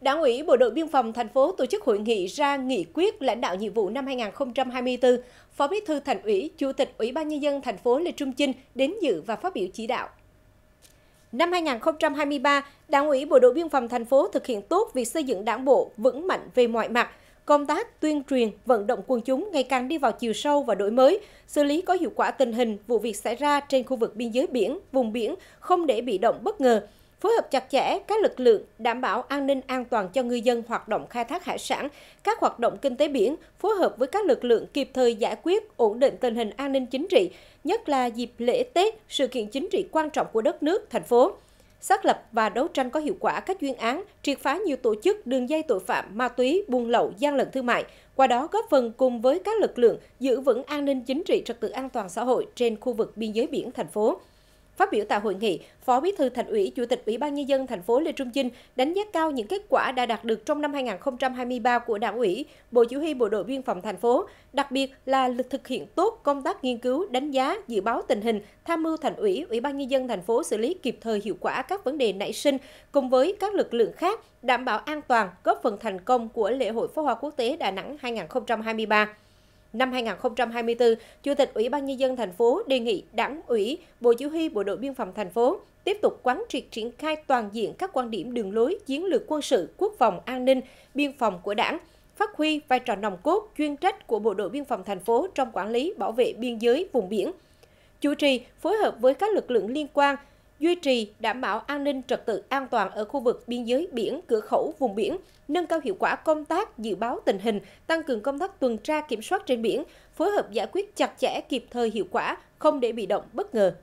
Đảng ủy Bộ đội Biên phòng thành phố tổ chức hội nghị ra nghị quyết lãnh đạo nhiệm vụ năm 2024. Phó Bí thư Thành ủy, Chủ tịch Ủy ban nhân dân thành phố Lê Trung Chinh đến dự và phát biểu chỉ đạo. Năm 2023, Đảng ủy Bộ đội Biên phòng thành phố thực hiện tốt việc xây dựng Đảng bộ vững mạnh về mọi mặt, công tác tuyên truyền, vận động quần chúng ngày càng đi vào chiều sâu và đổi mới, xử lý có hiệu quả tình hình vụ việc xảy ra trên khu vực biên giới biển, vùng biển, không để bị động bất ngờ, phối hợp chặt chẽ các lực lượng đảm bảo an ninh an toàn cho ngư dân hoạt động khai thác hải sản, các hoạt động kinh tế biển, phối hợp với các lực lượng kịp thời giải quyết ổn định tình hình an ninh chính trị, nhất là dịp lễ Tết, sự kiện chính trị quan trọng của đất nước, thành phố xác lập và đấu tranh có hiệu quả các chuyên án, triệt phá nhiều tổ chức đường dây tội phạm ma túy, buôn lậu, gian lận thương mại, qua đó góp phần cùng với các lực lượng giữ vững an ninh chính trị trật tự an toàn xã hội trên khu vực biên giới biển thành phố. Phát biểu tại hội nghị, Phó Bí thư Thành ủy, Chủ tịch Ủy ban nhân dân thành phố Lê Trung Chinh đánh giá cao những kết quả đã đạt được trong năm 2023 của Đảng ủy, Bộ Chỉ huy Bộ đội Biên phòng thành phố, đặc biệt là lực thực hiện tốt công tác nghiên cứu, đánh giá, dự báo tình hình, tham mưu Thành ủy, Ủy ban nhân dân thành phố xử lý kịp thời hiệu quả các vấn đề nảy sinh cùng với các lực lượng khác đảm bảo an toàn, góp phần thành công của lễ hội pháo hoa quốc tế Đà Nẵng 2023. Năm 2024, Chủ tịch Ủy ban Nhân dân thành phố đề nghị Đảng ủy, Bộ Chỉ huy Bộ đội Biên phòng thành phố tiếp tục quán triệt triển khai toàn diện các quan điểm đường lối chiến lược quân sự, quốc phòng, an ninh, biên phòng của Đảng, phát huy vai trò nòng cốt, chuyên trách của Bộ đội Biên phòng thành phố trong quản lý bảo vệ biên giới vùng biển. Chủ trì phối hợp với các lực lượng liên quan duy trì đảm bảo an ninh trật tự an toàn ở khu vực biên giới biển, cửa khẩu, vùng biển, nâng cao hiệu quả công tác dự báo tình hình, tăng cường công tác tuần tra kiểm soát trên biển, phối hợp giải quyết chặt chẽ kịp thời hiệu quả, không để bị động bất ngờ,